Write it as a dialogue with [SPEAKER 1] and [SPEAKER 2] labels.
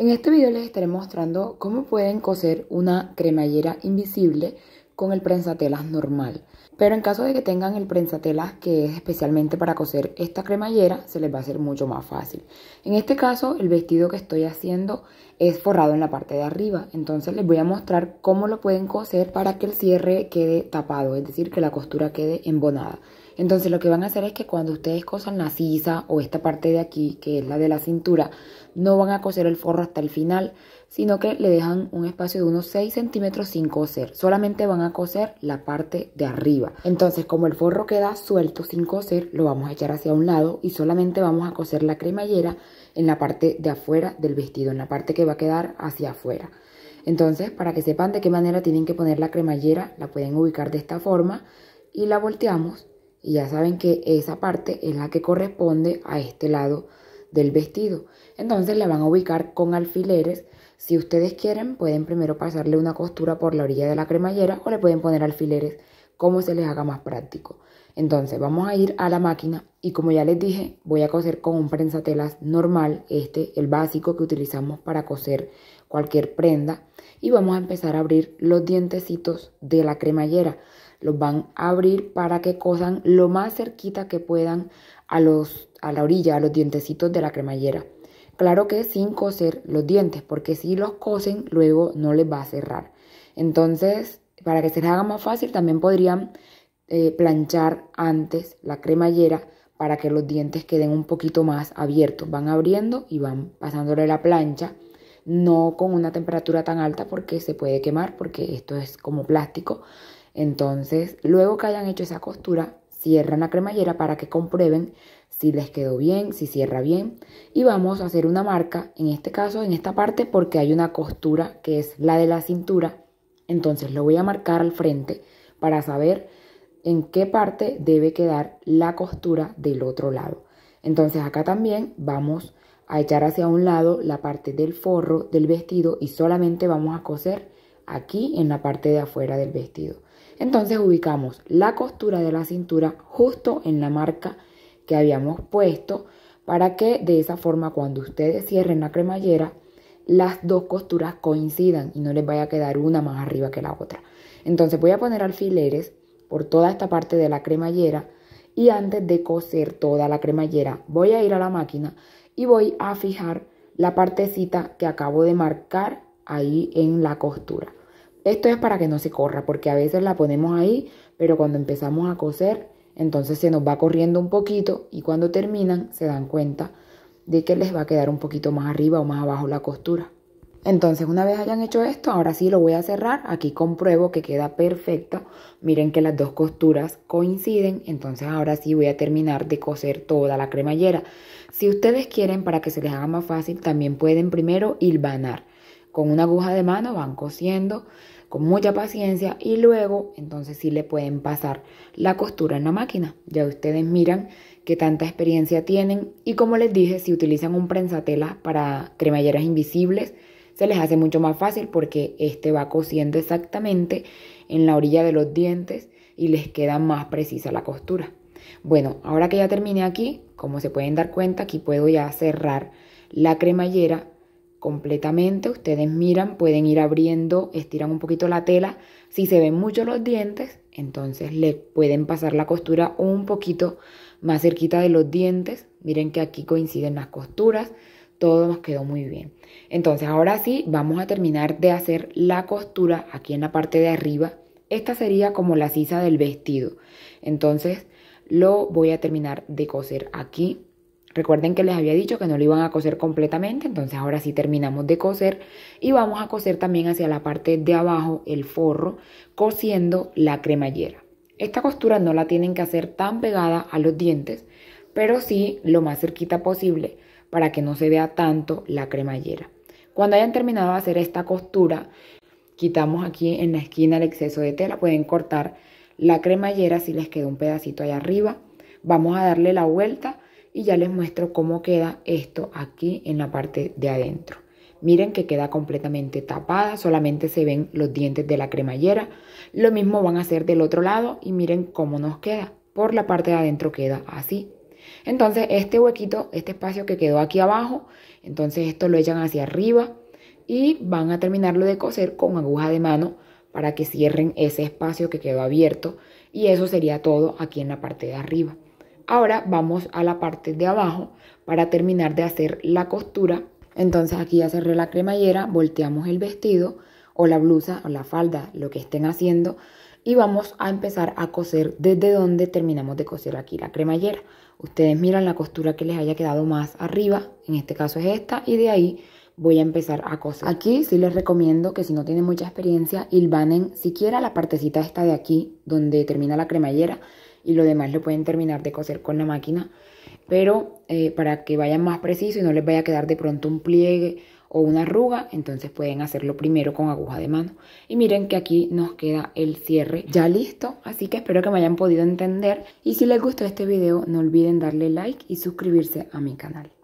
[SPEAKER 1] En este video les estaré mostrando cómo pueden coser una cremallera invisible con el prensatelas normal. Pero en caso de que tengan el prensatelas que es especialmente para coser esta cremallera, se les va a hacer mucho más fácil. En este caso, el vestido que estoy haciendo es forrado en la parte de arriba. Entonces les voy a mostrar cómo lo pueden coser para que el cierre quede tapado, es decir, que la costura quede embonada. Entonces lo que van a hacer es que cuando ustedes cosan la sisa o esta parte de aquí, que es la de la cintura, no van a coser el forro hasta el final, sino que le dejan un espacio de unos 6 centímetros sin coser. Solamente van a coser la parte de arriba. Entonces como el forro queda suelto sin coser, lo vamos a echar hacia un lado y solamente vamos a coser la cremallera en la parte de afuera del vestido, en la parte que va a quedar hacia afuera. Entonces, para que sepan de qué manera tienen que poner la cremallera, la pueden ubicar de esta forma y la volteamos y ya saben que esa parte es la que corresponde a este lado del vestido. Entonces la van a ubicar con alfileres. Si ustedes quieren, pueden primero pasarle una costura por la orilla de la cremallera o le pueden poner alfileres cómo se les haga más práctico. Entonces vamos a ir a la máquina y como ya les dije, voy a coser con un prensatelas normal, este, el básico que utilizamos para coser cualquier prenda. Y vamos a empezar a abrir los dientecitos de la cremallera. Los van a abrir para que cosan lo más cerquita que puedan a, los, a la orilla, a los dientecitos de la cremallera. Claro que sin coser los dientes, porque si los cosen luego no les va a cerrar. Entonces para que se les haga más fácil, también podrían eh, planchar antes la cremallera para que los dientes queden un poquito más abiertos. Van abriendo y van pasándole la plancha, no con una temperatura tan alta porque se puede quemar, porque esto es como plástico. Entonces, luego que hayan hecho esa costura, cierran la cremallera para que comprueben si les quedó bien, si cierra bien. Y vamos a hacer una marca, en este caso, en esta parte, porque hay una costura que es la de la cintura entonces lo voy a marcar al frente para saber en qué parte debe quedar la costura del otro lado. Entonces acá también vamos a echar hacia un lado la parte del forro del vestido y solamente vamos a coser aquí en la parte de afuera del vestido. Entonces ubicamos la costura de la cintura justo en la marca que habíamos puesto para que de esa forma cuando ustedes cierren la cremallera las dos costuras coincidan y no les vaya a quedar una más arriba que la otra. Entonces voy a poner alfileres por toda esta parte de la cremallera y antes de coser toda la cremallera voy a ir a la máquina y voy a fijar la partecita que acabo de marcar ahí en la costura. Esto es para que no se corra porque a veces la ponemos ahí pero cuando empezamos a coser entonces se nos va corriendo un poquito y cuando terminan se dan cuenta de que les va a quedar un poquito más arriba o más abajo la costura. Entonces una vez hayan hecho esto, ahora sí lo voy a cerrar, aquí compruebo que queda perfecto, miren que las dos costuras coinciden, entonces ahora sí voy a terminar de coser toda la cremallera. Si ustedes quieren para que se les haga más fácil, también pueden primero hilvanar con una aguja de mano van cosiendo con mucha paciencia y luego entonces sí le pueden pasar la costura en la máquina. Ya ustedes miran qué tanta experiencia tienen y como les dije, si utilizan un prensatela para cremalleras invisibles, se les hace mucho más fácil porque este va cosiendo exactamente en la orilla de los dientes y les queda más precisa la costura. Bueno, ahora que ya terminé aquí, como se pueden dar cuenta, aquí puedo ya cerrar la cremallera completamente. Ustedes miran, pueden ir abriendo, estiran un poquito la tela. Si se ven mucho los dientes, entonces le pueden pasar la costura un poquito más cerquita de los dientes. Miren que aquí coinciden las costuras. Todo nos quedó muy bien. Entonces ahora sí, vamos a terminar de hacer la costura aquí en la parte de arriba. Esta sería como la sisa del vestido. Entonces lo voy a terminar de coser aquí Recuerden que les había dicho que no lo iban a coser completamente, entonces ahora sí terminamos de coser y vamos a coser también hacia la parte de abajo el forro cosiendo la cremallera. Esta costura no la tienen que hacer tan pegada a los dientes, pero sí lo más cerquita posible para que no se vea tanto la cremallera. Cuando hayan terminado de hacer esta costura, quitamos aquí en la esquina el exceso de tela, pueden cortar la cremallera si les queda un pedacito allá arriba. Vamos a darle la vuelta y ya les muestro cómo queda esto aquí en la parte de adentro. Miren que queda completamente tapada, solamente se ven los dientes de la cremallera. Lo mismo van a hacer del otro lado y miren cómo nos queda. Por la parte de adentro queda así. Entonces este huequito, este espacio que quedó aquí abajo, entonces esto lo echan hacia arriba y van a terminarlo de coser con aguja de mano para que cierren ese espacio que quedó abierto y eso sería todo aquí en la parte de arriba. Ahora vamos a la parte de abajo para terminar de hacer la costura. Entonces aquí ya cerré la cremallera, volteamos el vestido o la blusa o la falda, lo que estén haciendo. Y vamos a empezar a coser desde donde terminamos de coser aquí la cremallera. Ustedes miran la costura que les haya quedado más arriba, en este caso es esta, y de ahí voy a empezar a coser. Aquí sí les recomiendo que si no tienen mucha experiencia, ilvanen siquiera la partecita esta de aquí, donde termina la cremallera, y lo demás lo pueden terminar de coser con la máquina, pero eh, para que vayan más preciso y no les vaya a quedar de pronto un pliegue o una arruga, entonces pueden hacerlo primero con aguja de mano. Y miren que aquí nos queda el cierre ya listo, así que espero que me hayan podido entender. Y si les gustó este video, no olviden darle like y suscribirse a mi canal.